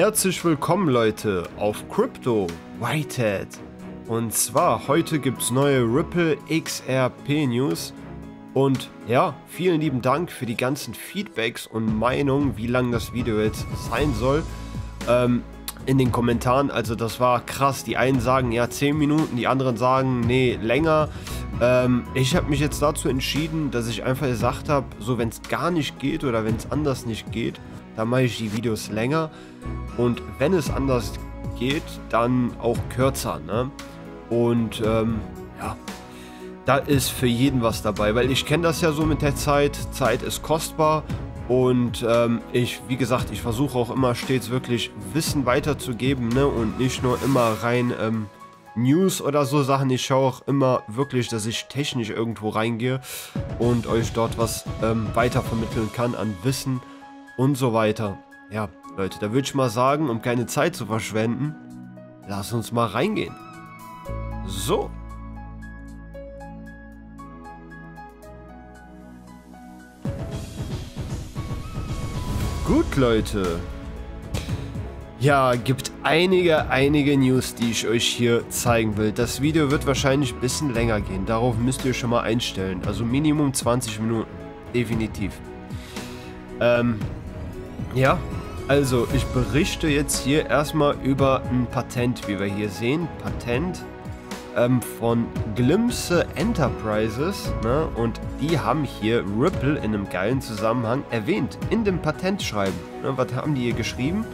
Herzlich willkommen Leute auf Crypto Whitehead. Und zwar heute gibt es neue Ripple XRP News. Und ja, vielen lieben Dank für die ganzen Feedbacks und Meinungen, wie lang das Video jetzt sein soll. Ähm, in den Kommentaren, also das war krass. Die einen sagen ja 10 Minuten, die anderen sagen nee länger. Ähm, ich habe mich jetzt dazu entschieden, dass ich einfach gesagt habe, so wenn es gar nicht geht oder wenn es anders nicht geht, dann mache ich die Videos länger und wenn es anders geht, dann auch kürzer. Ne? Und ähm, ja, da ist für jeden was dabei, weil ich kenne das ja so mit der Zeit. Zeit ist kostbar und ähm, ich, wie gesagt, ich versuche auch immer stets wirklich Wissen weiterzugeben ne? und nicht nur immer rein ähm, News oder so Sachen. Ich schaue auch immer wirklich, dass ich technisch irgendwo reingehe und euch dort was ähm, weitervermitteln kann an Wissen und so weiter. Ja, Leute, da würde ich mal sagen, um keine Zeit zu verschwenden, lass uns mal reingehen. So. Gut, Leute. Ja, gibt einige, einige News, die ich euch hier zeigen will. Das Video wird wahrscheinlich ein bisschen länger gehen. Darauf müsst ihr schon mal einstellen. Also Minimum 20 Minuten. Definitiv. Ähm, ja, also ich berichte jetzt hier erstmal über ein Patent, wie wir hier sehen. Patent ähm, von Glimpse Enterprises. Ne? Und die haben hier Ripple in einem geilen Zusammenhang erwähnt, in dem Patentschreiben. Ne? Was haben die hier geschrieben?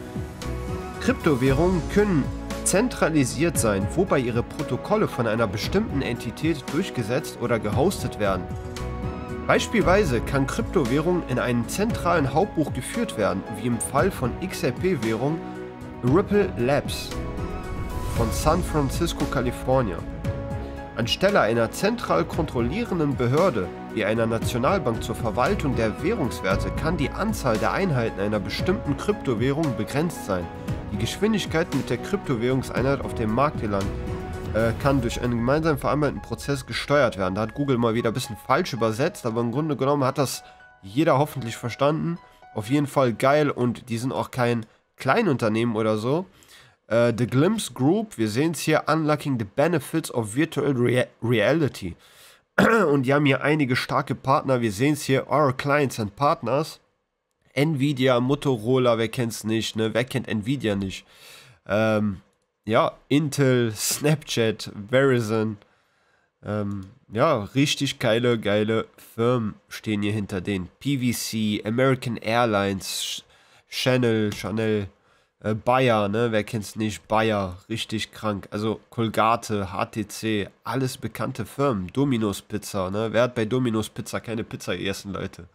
Kryptowährungen können zentralisiert sein, wobei ihre Protokolle von einer bestimmten Entität durchgesetzt oder gehostet werden. Beispielsweise kann Kryptowährung in einem zentralen Hauptbuch geführt werden, wie im Fall von XRP-Währung Ripple Labs von San Francisco, Kalifornien. Anstelle einer zentral kontrollierenden Behörde wie einer Nationalbank zur Verwaltung der Währungswerte kann die Anzahl der Einheiten einer bestimmten Kryptowährung begrenzt sein. Die Geschwindigkeit, mit der Kryptowährungseinheit auf dem Markt gelangt, äh, kann durch einen gemeinsam vereinbarten Prozess gesteuert werden. Da hat Google mal wieder ein bisschen falsch übersetzt, aber im Grunde genommen hat das jeder hoffentlich verstanden. Auf jeden Fall geil und die sind auch kein Kleinunternehmen oder so. Uh, the Glimpse Group, wir sehen es hier, Unlocking the Benefits of Virtual Re Reality. Und die haben hier einige starke Partner, wir sehen es hier, Our Clients and Partners. Nvidia, Motorola, wer kennt es nicht, ne? Wer kennt Nvidia nicht? Ähm, ja, Intel, Snapchat, Verizon. Ähm, ja, richtig geile, geile Firmen stehen hier hinter denen. PVC, American Airlines, Chanel, Chanel, äh, Bayer, ne, wer kennt's nicht? Bayer, richtig krank. Also Colgate, HTC, alles bekannte Firmen. Domino's Pizza, ne, wer hat bei Domino's Pizza keine Pizza gegessen, Leute?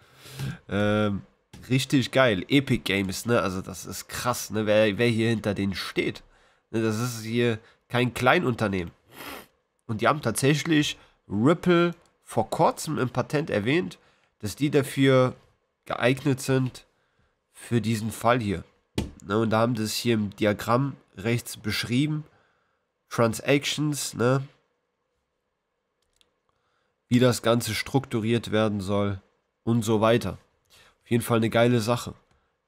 Ähm, richtig geil. Epic Games, ne, also das ist krass, ne, wer, wer hier hinter denen steht. Ne, das ist hier kein Kleinunternehmen. Und die haben tatsächlich Ripple vor kurzem im Patent erwähnt, dass die dafür geeignet sind für diesen Fall hier. Ne, und da haben sie es hier im Diagramm rechts beschrieben. Transactions, ne? Wie das Ganze strukturiert werden soll und so weiter. Auf jeden Fall eine geile Sache.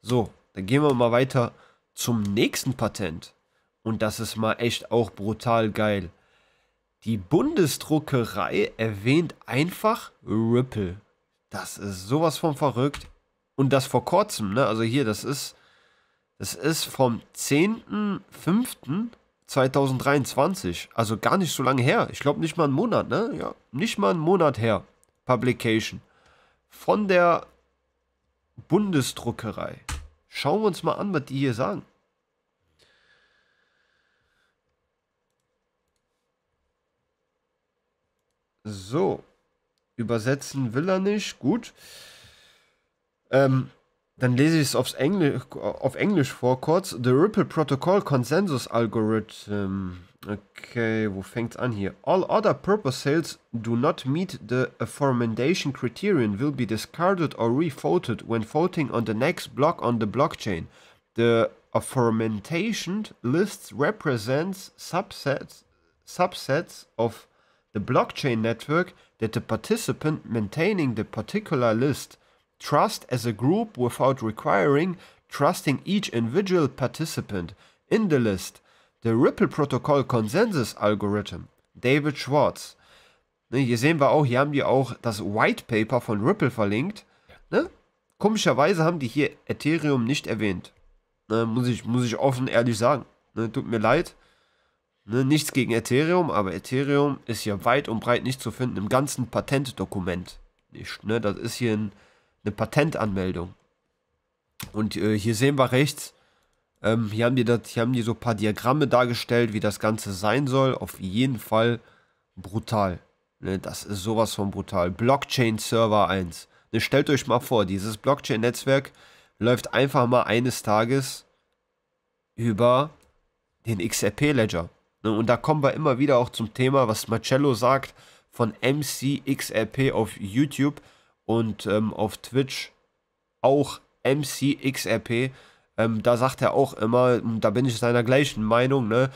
So, dann gehen wir mal weiter zum nächsten Patent. Und das ist mal echt auch brutal geil. Die Bundesdruckerei erwähnt einfach Ripple. Das ist sowas von verrückt. Und das vor kurzem, ne? Also hier, das ist, das ist vom 10.05.2023. Also gar nicht so lange her. Ich glaube nicht mal einen Monat, ne? Ja, nicht mal einen Monat her. Publication. Von der Bundesdruckerei. Schauen wir uns mal an, was die hier sagen. So. Übersetzen will er nicht. Gut. Ähm, dann lese ich es aufs Engl auf Englisch vor kurz. The Ripple Protocol Consensus Algorithm. Okay, wo fängt's an hier? All other purpose sales do not meet the aforementioned criterion will be discarded or revoted when voting on the next block on the blockchain. The aforementioned lists represents subsets subsets of The blockchain network that the participant maintaining the particular list trust as a group without requiring trusting each individual participant in the list. The Ripple Protocol Consensus Algorithm. David Schwartz. Ne, hier sehen wir auch, hier haben die auch das White Paper von Ripple verlinkt. Ne? Komischerweise haben die hier Ethereum nicht erwähnt. Ne, muss, ich, muss ich offen ehrlich sagen. Ne, tut mir leid. Ne, nichts gegen Ethereum, aber Ethereum ist hier weit und breit nicht zu finden im ganzen Patentdokument. Nicht, ne? Das ist hier ein, eine Patentanmeldung. Und äh, hier sehen wir rechts, ähm, hier, haben die das, hier haben die so ein paar Diagramme dargestellt, wie das Ganze sein soll. Auf jeden Fall brutal. Ne, das ist sowas von brutal. Blockchain Server 1. Ne, stellt euch mal vor, dieses Blockchain-Netzwerk läuft einfach mal eines Tages über den XRP-Ledger. Ne, und da kommen wir immer wieder auch zum Thema, was Marcello sagt von MCXRP auf YouTube und ähm, auf Twitch auch MCXRP. Ähm, da sagt er auch immer, da bin ich seiner gleichen Meinung, ne?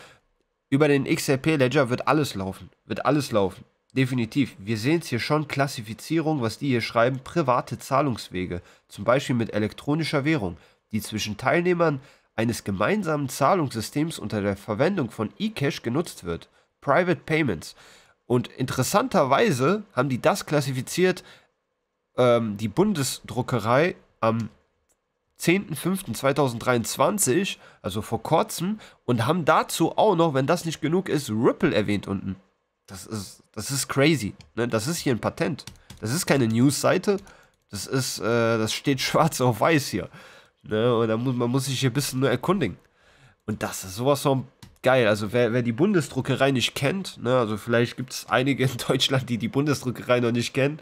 Über den XRP-Ledger wird alles laufen. Wird alles laufen. Definitiv. Wir sehen es hier schon, Klassifizierung, was die hier schreiben, private Zahlungswege, zum Beispiel mit elektronischer Währung, die zwischen Teilnehmern eines gemeinsamen Zahlungssystems unter der Verwendung von eCash genutzt wird, Private Payments. Und interessanterweise haben die das klassifiziert, ähm, die Bundesdruckerei am 10.05.2023, also vor kurzem, und haben dazu auch noch, wenn das nicht genug ist, Ripple erwähnt unten. Das ist, das ist crazy. Ne? Das ist hier ein Patent. Das ist keine Newsseite. Das ist, äh, das steht schwarz auf weiß hier. Ne? Und dann muss, man muss sich hier ein bisschen nur erkundigen. Und das ist sowas von geil. Also wer, wer die Bundesdruckerei nicht kennt, ne? also vielleicht gibt es einige in Deutschland, die die Bundesdruckerei noch nicht kennen.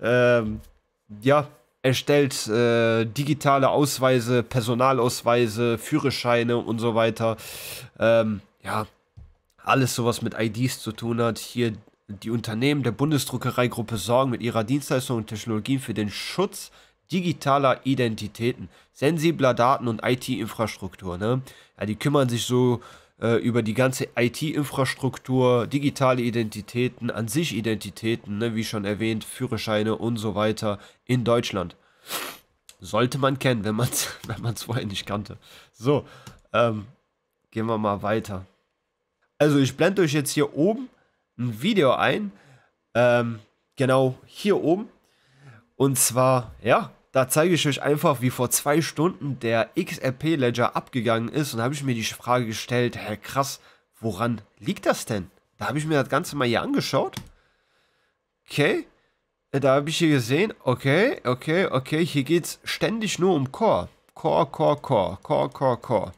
Ähm, ja, erstellt äh, digitale Ausweise, Personalausweise, Führerscheine und so weiter. Ähm, ja, alles sowas mit IDs zu tun hat. Hier die Unternehmen der Bundesdruckereigruppe sorgen mit ihrer Dienstleistung und Technologien für den Schutz digitaler Identitäten, sensibler Daten und IT-Infrastruktur. Ne? Ja, die kümmern sich so äh, über die ganze IT-Infrastruktur, digitale Identitäten, an sich Identitäten, ne? wie schon erwähnt, Führerscheine und so weiter in Deutschland. Sollte man kennen, wenn man es wenn vorher nicht kannte. So, ähm, gehen wir mal weiter. Also ich blende euch jetzt hier oben ein Video ein. Ähm, genau hier oben. Und zwar, ja, da zeige ich euch einfach, wie vor zwei Stunden der XRP Ledger abgegangen ist und habe ich mir die Frage gestellt, hä krass, woran liegt das denn? Da habe ich mir das Ganze mal hier angeschaut. Okay, da habe ich hier gesehen, okay, okay, okay, hier geht es ständig nur um Core. Core, Core, Core, Core, Core, Core.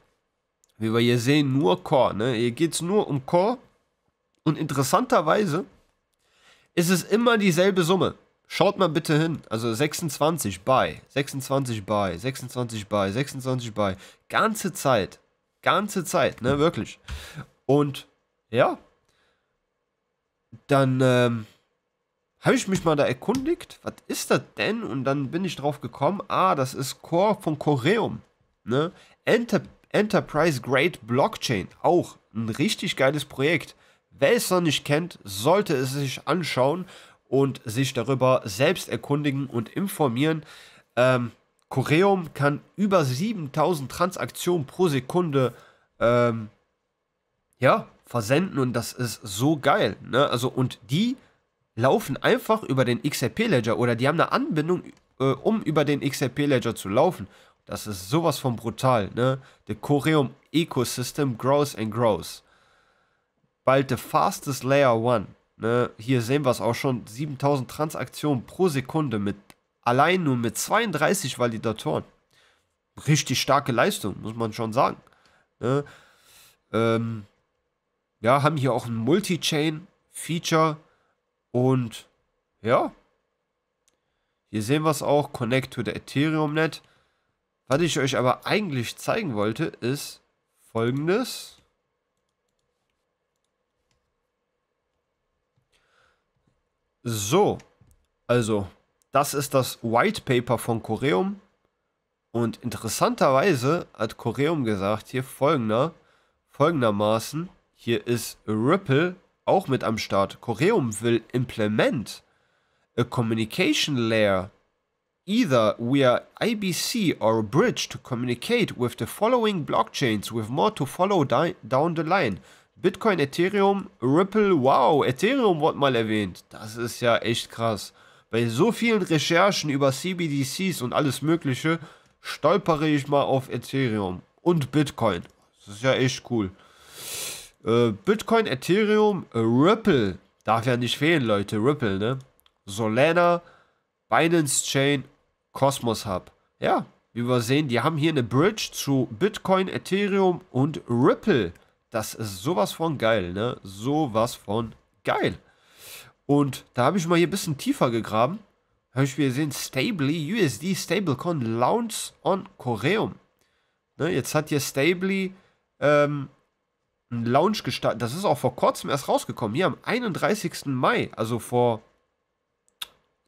Wie wir hier sehen, nur Core, ne? Hier geht es nur um Core. Und interessanterweise ist es immer dieselbe Summe. Schaut mal bitte hin. Also 26 bei, 26 bei, 26 bei, 26 bei. Ganze Zeit. Ganze Zeit, ne, wirklich. Und ja, dann ähm, habe ich mich mal da erkundigt, was ist das denn? Und dann bin ich drauf gekommen, ah, das ist Core von Coreum. Ne? Enter Enterprise Grade Blockchain, auch ein richtig geiles Projekt. Wer es noch nicht kennt, sollte es sich anschauen und sich darüber selbst erkundigen und informieren. Ähm, Choreum kann über 7000 Transaktionen pro Sekunde ähm, ja, versenden und das ist so geil. Ne? Also, und die laufen einfach über den XRP-Ledger oder die haben eine Anbindung, äh, um über den XRP-Ledger zu laufen. Das ist sowas von brutal. Ne? The Choreum Ecosystem grows and grows. Bald the fastest layer one. Ne, hier sehen wir es auch schon, 7000 Transaktionen pro Sekunde mit allein nur mit 32 Validatoren. Richtig starke Leistung, muss man schon sagen. Ne, ähm, ja, haben hier auch ein Multi-Chain-Feature und ja, hier sehen wir es auch, Connect to the Ethereum Net. Was ich euch aber eigentlich zeigen wollte, ist folgendes. So, also, das ist das White Paper von Coreum. Und interessanterweise hat Coreum gesagt, hier folgender, folgendermaßen, hier ist Ripple auch mit am Start. Coreum will implement a communication layer either via IBC or a bridge to communicate with the following blockchains with more to follow down the line. Bitcoin, Ethereum, Ripple, wow, Ethereum wurde mal erwähnt. Das ist ja echt krass. Bei so vielen Recherchen über CBDCs und alles Mögliche stolpere ich mal auf Ethereum und Bitcoin. Das ist ja echt cool. Äh, Bitcoin, Ethereum, Ripple. Darf ja nicht fehlen, Leute. Ripple, ne? Solana, Binance Chain, Cosmos Hub. Ja, wie wir sehen, die haben hier eine Bridge zu Bitcoin, Ethereum und Ripple. Das ist sowas von geil, ne? Sowas von geil. Und da habe ich mal hier ein bisschen tiefer gegraben. Habe ich wieder gesehen, Stably USD Stablecoin Launch on Koreum. Ne, jetzt hat hier Stably ähm, einen Launch gestartet. Das ist auch vor kurzem erst rausgekommen. Hier am 31. Mai, also vor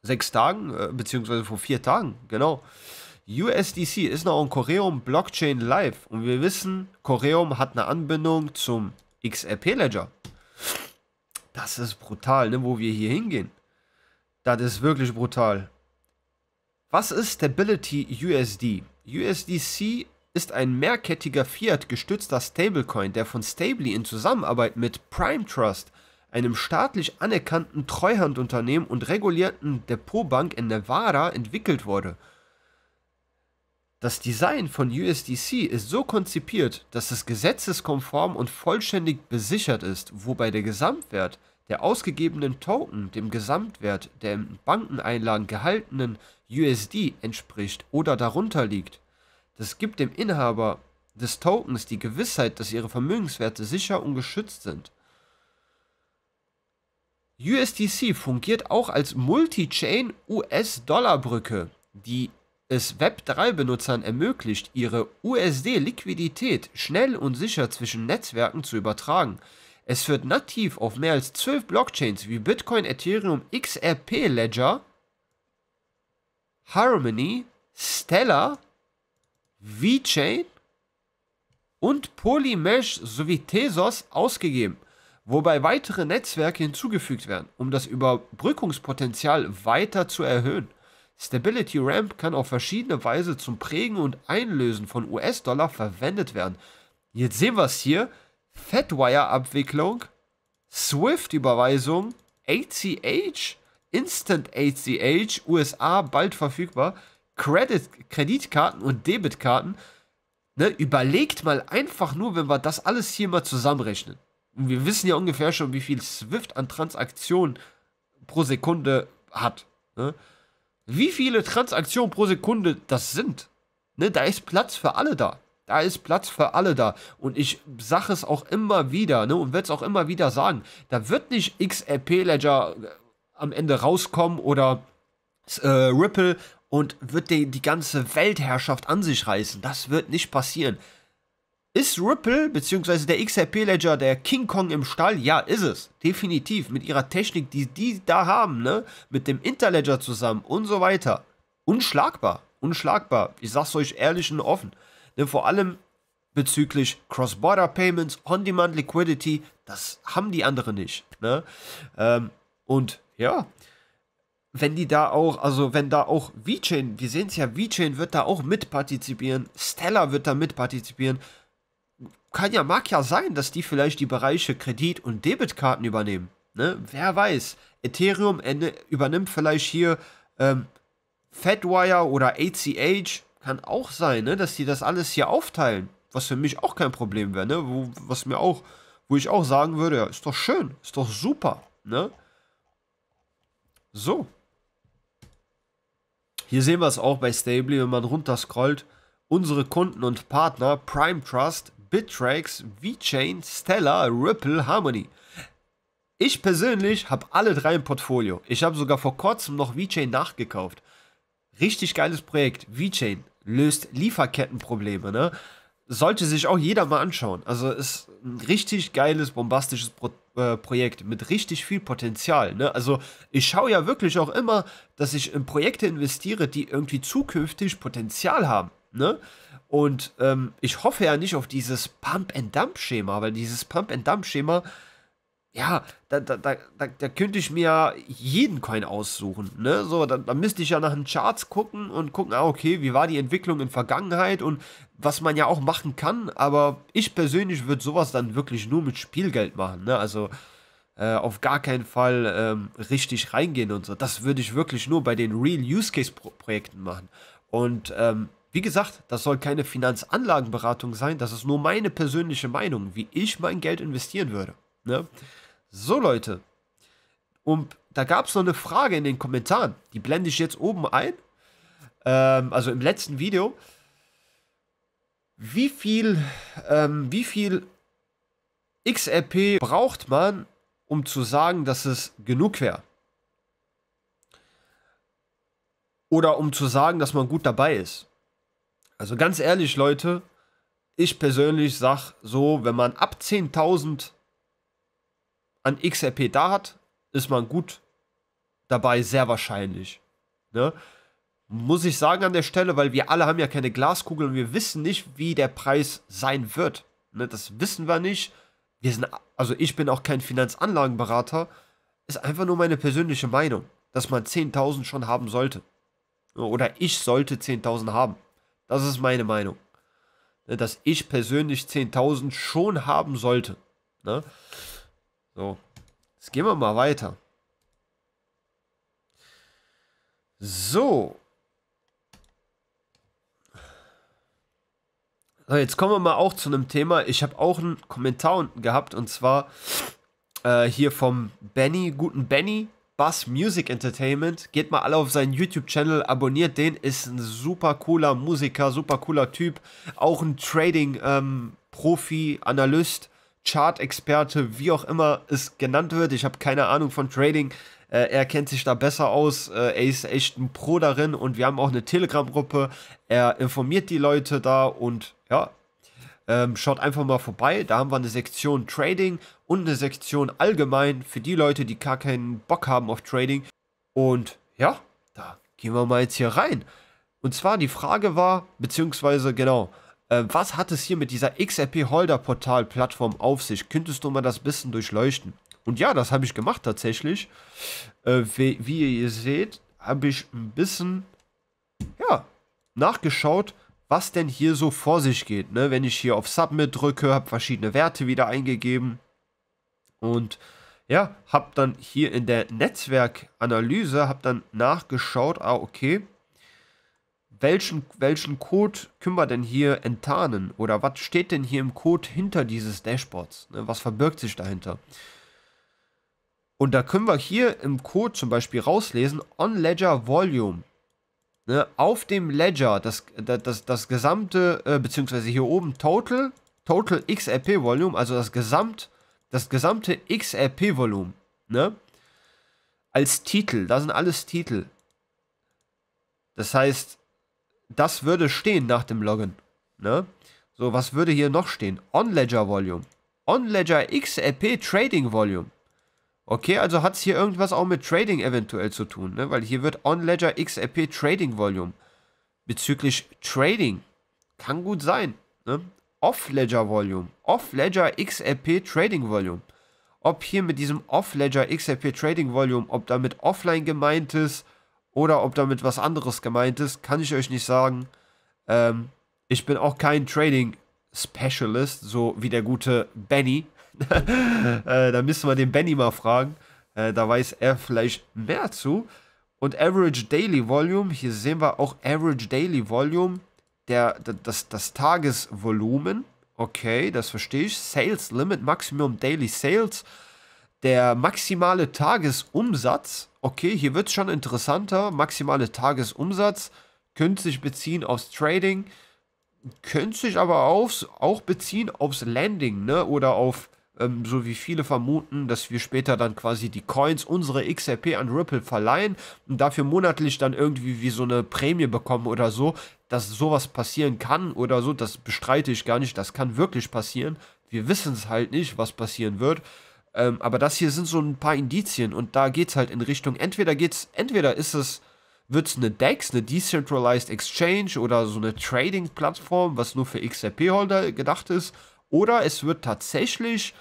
sechs Tagen, äh, beziehungsweise vor vier Tagen, genau. USDC ist noch ein Choreum Blockchain Live und wir wissen, Choreum hat eine Anbindung zum XRP Ledger. Das ist brutal, ne, wo wir hier hingehen. Das ist wirklich brutal. Was ist Stability USD? USDC ist ein mehrkettiger Fiat-gestützter Stablecoin, der von Stably in Zusammenarbeit mit Prime Trust, einem staatlich anerkannten Treuhandunternehmen und regulierten Depotbank in Nevada, entwickelt wurde – das Design von USDC ist so konzipiert, dass es gesetzeskonform und vollständig besichert ist, wobei der Gesamtwert der ausgegebenen Token dem Gesamtwert der in Bankeneinlagen gehaltenen USD entspricht oder darunter liegt. Das gibt dem Inhaber des Tokens die Gewissheit, dass ihre Vermögenswerte sicher und geschützt sind. USDC fungiert auch als Multi-Chain US-Dollar-Brücke, die es Web3-Benutzern ermöglicht, ihre USD-Liquidität schnell und sicher zwischen Netzwerken zu übertragen. Es führt nativ auf mehr als 12 Blockchains wie Bitcoin, Ethereum, XRP Ledger, Harmony, Stellar, VeChain und Polymesh sowie Tezos ausgegeben, wobei weitere Netzwerke hinzugefügt werden, um das Überbrückungspotenzial weiter zu erhöhen. Stability Ramp kann auf verschiedene Weise zum Prägen und Einlösen von US-Dollar verwendet werden. Jetzt sehen wir es hier. Fedwire-Abwicklung, SWIFT-Überweisung, ACH, Instant ACH, USA bald verfügbar, Credit, Kreditkarten und Debitkarten. Ne, überlegt mal einfach nur, wenn wir das alles hier mal zusammenrechnen. Und wir wissen ja ungefähr schon, wie viel SWIFT an Transaktionen pro Sekunde hat. Ne? wie viele Transaktionen pro Sekunde das sind. Ne, da ist Platz für alle da. Da ist Platz für alle da. Und ich sage es auch immer wieder, ne, und werde es auch immer wieder sagen. Da wird nicht XRP Ledger äh, am Ende rauskommen oder äh, Ripple und wird die, die ganze Weltherrschaft an sich reißen. Das wird nicht passieren. Ist Ripple bzw. der XRP-Ledger der King Kong im Stall? Ja, ist es. Definitiv. Mit ihrer Technik, die die da haben, ne? Mit dem Interledger zusammen und so weiter. Unschlagbar. Unschlagbar. Ich sag's euch ehrlich und offen. Ne, vor allem bezüglich Cross-Border-Payments, On-Demand Liquidity, das haben die anderen nicht. Ne? Ähm, und ja, wenn die da auch, also wenn da auch VeChain, wir sehen es ja, VeChain wird da auch mitpartizipieren, Stellar wird da mitpartizipieren, kann ja, mag ja sein, dass die vielleicht die Bereiche Kredit- und Debitkarten übernehmen. Ne? Wer weiß. Ethereum Ende, übernimmt vielleicht hier ähm, Fedwire oder ACH. Kann auch sein, ne? dass die das alles hier aufteilen. Was für mich auch kein Problem wäre, ne? Wo, was mir auch, wo ich auch sagen würde, ja, ist doch schön, ist doch super, ne? So. Hier sehen wir es auch bei Stably, wenn man runterscrollt. Unsere Kunden und Partner, Prime Trust, Bitrax, VeChain, Stellar, Ripple, Harmony. Ich persönlich habe alle drei im Portfolio. Ich habe sogar vor kurzem noch VeChain nachgekauft. Richtig geiles Projekt. VeChain löst Lieferkettenprobleme, ne? Sollte sich auch jeder mal anschauen. Also ist ein richtig geiles, bombastisches Pro äh, Projekt mit richtig viel Potenzial. Ne? Also ich schaue ja wirklich auch immer, dass ich in Projekte investiere, die irgendwie zukünftig Potenzial haben. Ne? Und ähm, ich hoffe ja nicht auf dieses Pump-and-Dump-Schema, weil dieses Pump-and-Dump-Schema, ja, da, da, da, da, könnte ich mir jeden Coin aussuchen. Ne? So, da, da müsste ich ja nach den Charts gucken und gucken, ah, okay, wie war die Entwicklung in Vergangenheit und was man ja auch machen kann. Aber ich persönlich würde sowas dann wirklich nur mit Spielgeld machen. Ne? Also äh, auf gar keinen Fall ähm, richtig reingehen und so. Das würde ich wirklich nur bei den Real Use Case Projekten machen. Und ähm, wie gesagt, das soll keine Finanzanlagenberatung sein, das ist nur meine persönliche Meinung, wie ich mein Geld investieren würde. Ne? So Leute, und da gab es noch eine Frage in den Kommentaren, die blende ich jetzt oben ein, ähm, also im letzten Video. Wie viel, ähm, wie viel XRP braucht man, um zu sagen, dass es genug wäre? Oder um zu sagen, dass man gut dabei ist? Also ganz ehrlich, Leute, ich persönlich sag so, wenn man ab 10.000 an XRP da hat, ist man gut dabei, sehr wahrscheinlich. Ne? Muss ich sagen an der Stelle, weil wir alle haben ja keine Glaskugel und wir wissen nicht, wie der Preis sein wird. Ne? Das wissen wir nicht. Wir sind, also ich bin auch kein Finanzanlagenberater. Ist einfach nur meine persönliche Meinung, dass man 10.000 schon haben sollte. Oder ich sollte 10.000 haben. Das ist meine Meinung. Ne, dass ich persönlich 10.000 schon haben sollte. Ne? So, jetzt gehen wir mal weiter. So. So, jetzt kommen wir mal auch zu einem Thema. Ich habe auch einen Kommentar unten gehabt und zwar äh, hier vom Benny, guten Benny. Bass Music Entertainment. Geht mal alle auf seinen YouTube-Channel, abonniert den. Ist ein super cooler Musiker, super cooler Typ. Auch ein Trading-Profi, ähm, Analyst, Chart-Experte, wie auch immer es genannt wird. Ich habe keine Ahnung von Trading. Äh, er kennt sich da besser aus. Äh, er ist echt ein Pro darin. Und wir haben auch eine Telegram-Gruppe. Er informiert die Leute da und ja, ähm, schaut einfach mal vorbei. Da haben wir eine Sektion Trading und eine Sektion allgemein für die Leute, die gar keinen Bock haben auf Trading. Und ja, da gehen wir mal jetzt hier rein. Und zwar die Frage war, beziehungsweise genau, äh, was hat es hier mit dieser XRP Holder Portal Plattform auf sich? Könntest du mal das bisschen durchleuchten? Und ja, das habe ich gemacht tatsächlich. Äh, wie, wie ihr seht, habe ich ein bisschen, ja, nachgeschaut, was denn hier so vor sich geht. Ne? Wenn ich hier auf Submit drücke, habe verschiedene Werte wieder eingegeben und ja, habe dann hier in der Netzwerkanalyse, habe dann nachgeschaut, ah okay, welchen, welchen Code können wir denn hier enttarnen oder was steht denn hier im Code hinter dieses Dashboards? Ne? Was verbirgt sich dahinter? Und da können wir hier im Code zum Beispiel rauslesen, on Ledger Volume ne, auf dem Ledger das, das, das, gesamte, äh, beziehungsweise hier oben Total, Total XRP Volume, also das, Gesamt, das gesamte XRP Volume, ne? Als Titel, da sind alles Titel. Das heißt, das würde stehen nach dem Login, ne? So, was würde hier noch stehen? On Ledger Volume. On Ledger XRP Trading Volume. Okay, also hat es hier irgendwas auch mit Trading eventuell zu tun, ne? weil hier wird On-Ledger XRP Trading Volume bezüglich Trading. Kann gut sein. Ne? Off-Ledger Volume. Off-Ledger XRP Trading Volume. Ob hier mit diesem Off-Ledger XRP Trading Volume, ob damit offline gemeint ist oder ob damit was anderes gemeint ist, kann ich euch nicht sagen. Ähm, ich bin auch kein Trading Specialist, so wie der gute Benny. Äh, da müssen wir den Benny mal fragen. Äh, da weiß er vielleicht mehr zu. Und Average Daily Volume, hier sehen wir auch Average Daily Volume, der, das, das Tagesvolumen. Okay, das verstehe ich. Sales Limit, Maximum Daily Sales. Der maximale Tagesumsatz. Okay, hier wird es schon interessanter. Maximale Tagesumsatz könnte sich beziehen aufs Trading, könnte sich aber aufs, auch beziehen aufs Landing ne? oder auf ähm, so wie viele vermuten, dass wir später dann quasi die Coins, unsere XRP an Ripple verleihen und dafür monatlich dann irgendwie wie so eine Prämie bekommen oder so, dass sowas passieren kann oder so, das bestreite ich gar nicht, das kann wirklich passieren. Wir wissen es halt nicht, was passieren wird. Ähm, aber das hier sind so ein paar Indizien und da geht es halt in Richtung, entweder geht's, entweder ist es wird es eine DEX, eine Decentralized Exchange oder so eine Trading-Plattform, was nur für XRP-Holder gedacht ist. Oder es wird tatsächlich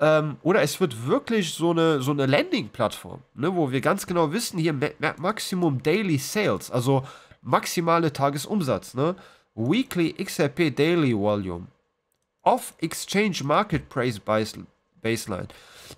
ähm, oder es wird wirklich so eine, so eine Landing-Plattform, ne, wo wir ganz genau wissen, hier Maximum Daily Sales, also maximale Tagesumsatz, ne? Weekly XRP Daily Volume. Off-Exchange Market Price by, Baseline.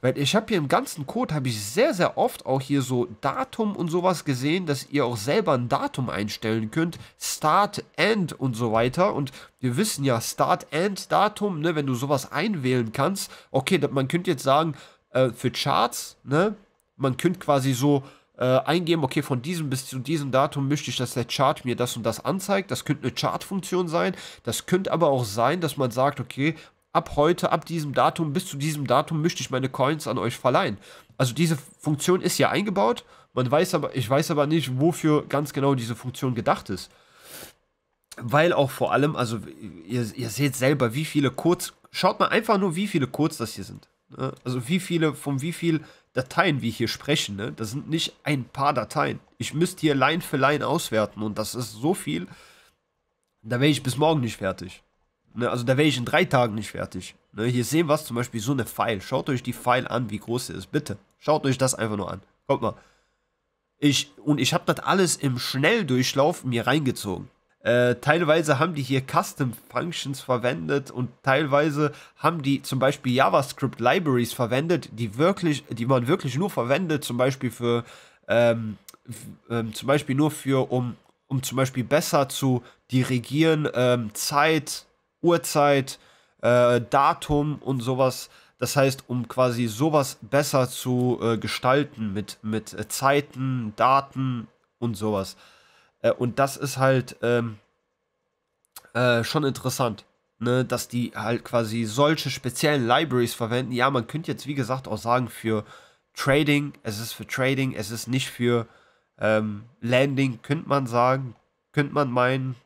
Weil ich habe hier im ganzen Code, habe ich sehr, sehr oft auch hier so Datum und sowas gesehen, dass ihr auch selber ein Datum einstellen könnt. Start, End und so weiter. Und wir wissen ja, Start, End, Datum, ne, wenn du sowas einwählen kannst. Okay, man könnte jetzt sagen, äh, für Charts, ne, man könnte quasi so äh, eingeben, okay, von diesem bis zu diesem Datum möchte ich, dass der Chart mir das und das anzeigt. Das könnte eine Chart-Funktion sein. Das könnte aber auch sein, dass man sagt, okay, ab heute, ab diesem Datum, bis zu diesem Datum möchte ich meine Coins an euch verleihen. Also diese Funktion ist ja eingebaut, man weiß aber, ich weiß aber nicht, wofür ganz genau diese Funktion gedacht ist. Weil auch vor allem, also ihr, ihr seht selber, wie viele Codes, schaut mal einfach nur, wie viele Codes das hier sind. Ne? Also wie viele, von wie vielen Dateien wir hier sprechen. Ne? Das sind nicht ein paar Dateien. Ich müsste hier Line für Line auswerten und das ist so viel, da wäre ich bis morgen nicht fertig. Ne, also da wäre ich in drei Tagen nicht fertig. Ne, hier sehen wir es zum Beispiel so eine File. Schaut euch die File an, wie groß sie ist. Bitte, schaut euch das einfach nur an. Kommt mal. Ich, und ich habe das alles im Schnelldurchlauf mir reingezogen. Äh, teilweise haben die hier Custom Functions verwendet und teilweise haben die zum Beispiel JavaScript Libraries verwendet, die wirklich, die man wirklich nur verwendet, zum Beispiel für, ähm, ähm, zum Beispiel nur für, um, um zum Beispiel besser zu dirigieren, ähm, Zeit, Uhrzeit, äh, Datum und sowas. Das heißt, um quasi sowas besser zu äh, gestalten mit, mit äh, Zeiten, Daten und sowas. Äh, und das ist halt ähm, äh, schon interessant, ne? dass die halt quasi solche speziellen Libraries verwenden. Ja, man könnte jetzt, wie gesagt, auch sagen, für Trading, es ist für Trading, es ist nicht für ähm, Landing, könnte man sagen, könnte man meinen,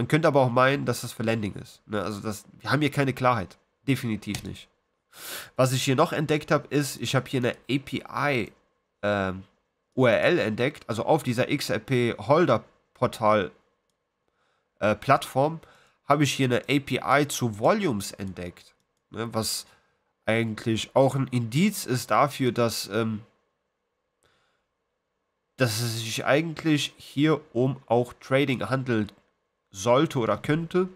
man könnte aber auch meinen, dass das für Landing ist. Ne? Also das, wir haben hier keine Klarheit. Definitiv nicht. Was ich hier noch entdeckt habe, ist, ich habe hier eine API ähm, URL entdeckt, also auf dieser XRP Holder Portal äh, Plattform habe ich hier eine API zu Volumes entdeckt, ne? was eigentlich auch ein Indiz ist dafür, dass ähm, dass es sich eigentlich hier um auch Trading handelt, sollte oder könnte.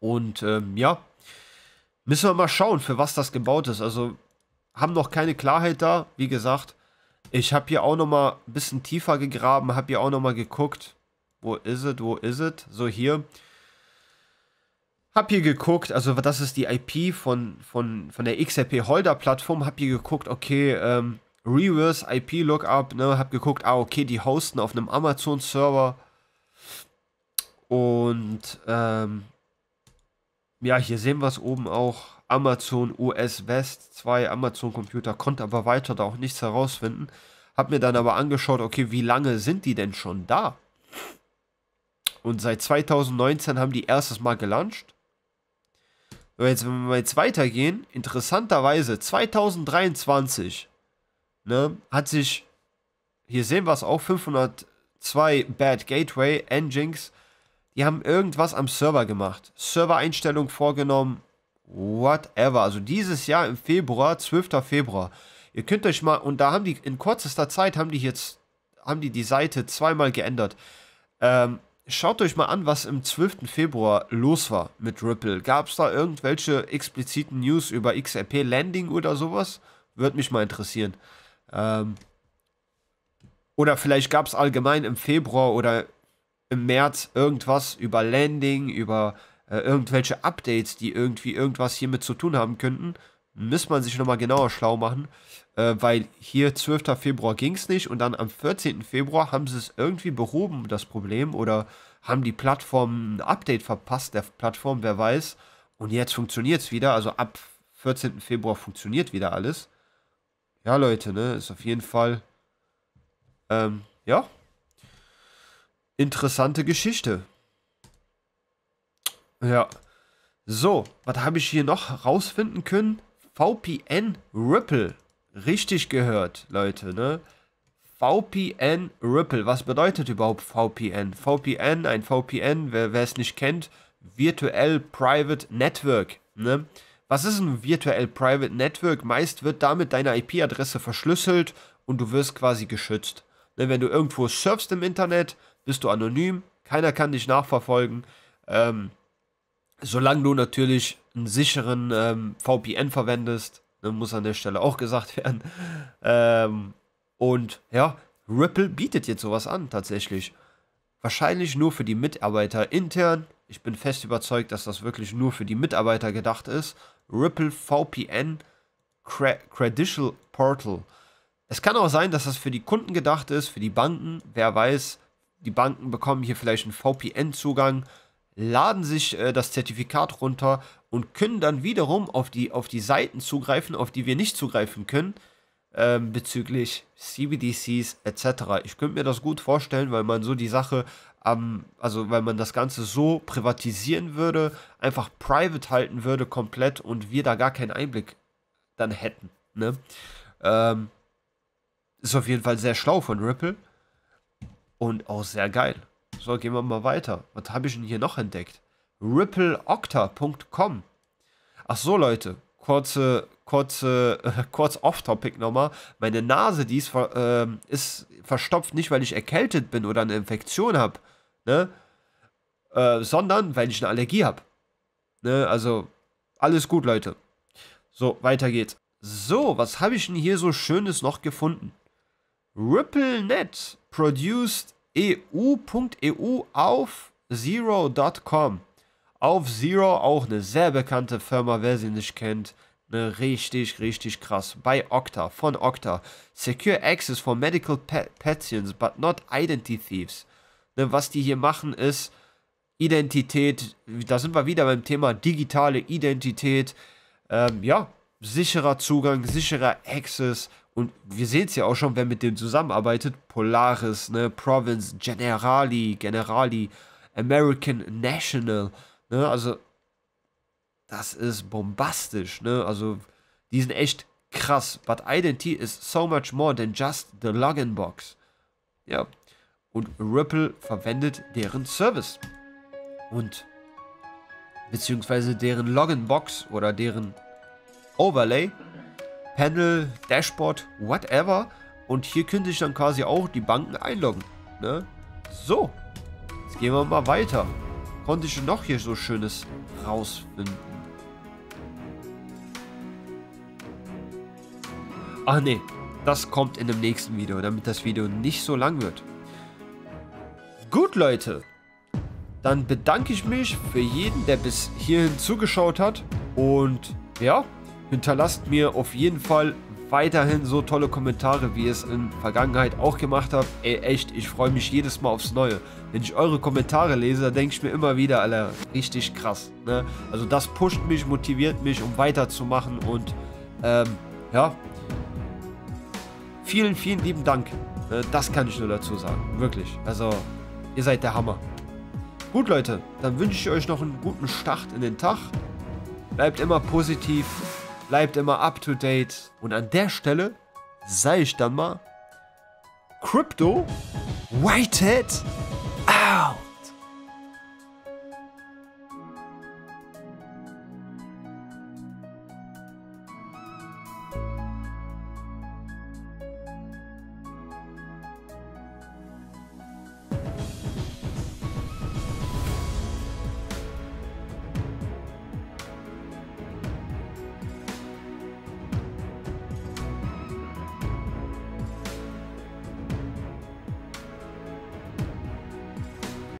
Und ähm, ja, müssen wir mal schauen, für was das gebaut ist. Also haben noch keine Klarheit da, wie gesagt. Ich habe hier auch noch mal ein bisschen tiefer gegraben, habe hier auch noch mal geguckt. Wo ist es, wo ist es? So hier. Hab hier geguckt, also das ist die IP von, von, von der XRP Holder Plattform. Hab hier geguckt, okay, ähm, Reverse IP Lookup, ne, hab geguckt, ah, okay, die hosten auf einem Amazon Server und ähm, ja, hier sehen wir es oben auch. Amazon US West, 2 Amazon Computer, konnte aber weiter da auch nichts herausfinden. Hab mir dann aber angeschaut, okay, wie lange sind die denn schon da? Und seit 2019 haben die erstes Mal gelauncht. Aber jetzt, wenn wir jetzt weitergehen, interessanterweise 2023 ne, hat sich, hier sehen wir es auch, 502 Bad Gateway, Engines die haben irgendwas am Server gemacht. Server-Einstellung vorgenommen, whatever. Also dieses Jahr im Februar, 12. Februar. Ihr könnt euch mal, und da haben die in kürzester Zeit haben die jetzt, haben die die Seite zweimal geändert. Ähm, schaut euch mal an, was im 12. Februar los war mit Ripple. Gab es da irgendwelche expliziten News über XRP Landing oder sowas? Würde mich mal interessieren. Ähm, oder vielleicht gab es allgemein im Februar oder im März irgendwas über Landing, über äh, irgendwelche Updates, die irgendwie irgendwas hiermit zu tun haben könnten, müsste man sich nochmal genauer schlau machen, äh, weil hier 12. Februar ging es nicht und dann am 14. Februar haben sie es irgendwie behoben, das Problem, oder haben die Plattform ein Update verpasst, der Plattform, wer weiß. Und jetzt funktioniert es wieder, also ab 14. Februar funktioniert wieder alles. Ja, Leute, ne, ist auf jeden Fall, ähm, ja, Interessante Geschichte. Ja. So, was habe ich hier noch rausfinden können? VPN Ripple. Richtig gehört, Leute, ne? VPN Ripple. Was bedeutet überhaupt VPN? VPN, ein VPN, wer, wer es nicht kennt, Virtuell Private Network. Ne? Was ist ein Virtuell Private Network? Meist wird damit deine IP-Adresse verschlüsselt und du wirst quasi geschützt. Ne? Wenn du irgendwo surfst im Internet bist du anonym, keiner kann dich nachverfolgen. Ähm, solange du natürlich einen sicheren ähm, VPN verwendest, ne, muss an der Stelle auch gesagt werden. Ähm, und ja, Ripple bietet jetzt sowas an, tatsächlich. Wahrscheinlich nur für die Mitarbeiter intern. Ich bin fest überzeugt, dass das wirklich nur für die Mitarbeiter gedacht ist. Ripple VPN Credential Portal. Es kann auch sein, dass das für die Kunden gedacht ist, für die Banken. Wer weiß, die Banken bekommen hier vielleicht einen VPN-Zugang, laden sich äh, das Zertifikat runter und können dann wiederum auf die, auf die Seiten zugreifen, auf die wir nicht zugreifen können, äh, bezüglich CBDCs etc. Ich könnte mir das gut vorstellen, weil man so die Sache ähm, also weil man das Ganze so privatisieren würde, einfach private halten würde komplett und wir da gar keinen Einblick dann hätten. Ne? Ähm, ist auf jeden Fall sehr schlau von Ripple. Und auch sehr geil. So, gehen wir mal weiter. Was habe ich denn hier noch entdeckt? RippleOcta.com Ach so, Leute. Kurze, kurze, äh, kurz off-topic nochmal. Meine Nase, die ist, äh, ist verstopft, nicht weil ich erkältet bin oder eine Infektion habe, ne? Äh, sondern weil ich eine Allergie habe. Ne? Also, alles gut, Leute. So, weiter geht's. So, was habe ich denn hier so Schönes noch gefunden? RippleNet producedeu.eu e auf Zero.com. Auf Zero auch eine sehr bekannte Firma, wer sie nicht kennt. Eine richtig, richtig krass. Bei Okta, von Okta. Secure Access for Medical Patients, but not Identity Thieves. Ne, was die hier machen ist Identität. Da sind wir wieder beim Thema digitale Identität. Ähm, ja, sicherer Zugang, sicherer Access und wir sehen es ja auch schon, wer mit denen zusammenarbeitet. Polaris, ne, Province, Generali, Generali, American National, ne, also das ist bombastisch, ne, also die sind echt krass. But Identity is so much more than just the Login Box. Ja, und Ripple verwendet deren Service. Und beziehungsweise deren Login Box oder deren Overlay Panel, Dashboard, whatever. Und hier könnte ich dann quasi auch die Banken einloggen. Ne? So, jetzt gehen wir mal weiter. Konnte ich noch hier so Schönes rausfinden? Ach nee, das kommt in dem nächsten Video, damit das Video nicht so lang wird. Gut, Leute. Dann bedanke ich mich für jeden, der bis hierhin zugeschaut hat. Und ja, Hinterlasst mir auf jeden Fall weiterhin so tolle Kommentare, wie ihr es in der Vergangenheit auch gemacht habt. Ey, echt, ich freue mich jedes Mal aufs Neue. Wenn ich eure Kommentare lese, da denke ich mir immer wieder, Alter, richtig krass. Ne? Also das pusht mich, motiviert mich, um weiterzumachen und ähm, ja, vielen, vielen lieben Dank. Ne? Das kann ich nur dazu sagen. Wirklich. Also, ihr seid der Hammer. Gut, Leute, dann wünsche ich euch noch einen guten Start in den Tag. Bleibt immer positiv, Bleibt immer up to date. Und an der Stelle sage ich dann mal Crypto Whitehead out.